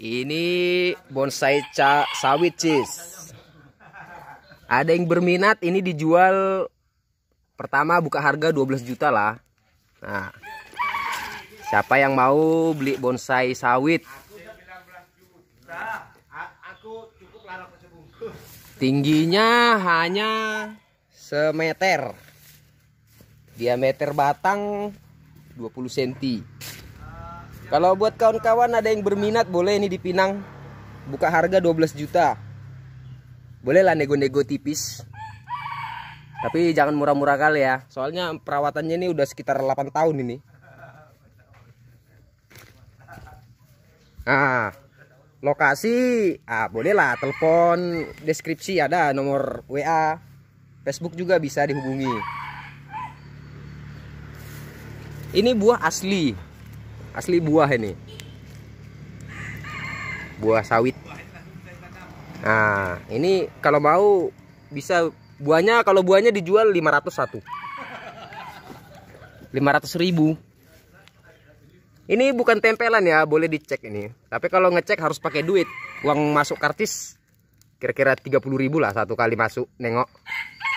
Ini bonsai ca sawit cheese. Ada yang berminat ini dijual pertama buka harga 12 juta lah. Nah. Siapa yang mau beli bonsai sawit? Tingginya hanya semeter. Diameter batang 20 cm. Kalau buat kawan-kawan ada yang berminat boleh ini dipinang Buka harga 12 juta. bolehlah nego-nego tipis. Tapi jangan murah-murah kali ya. Soalnya perawatannya ini udah sekitar 8 tahun ini. Ah, lokasi ah boleh telepon deskripsi ada nomor WA Facebook juga bisa dihubungi ini buah asli asli buah ini buah sawit nah ini kalau mau bisa buahnya kalau buahnya dijual 501 satu 500 ribu ini bukan tempelan ya boleh dicek ini tapi kalau ngecek harus pakai duit uang masuk kartis kira-kira 30 ribu lah satu kali masuk nengok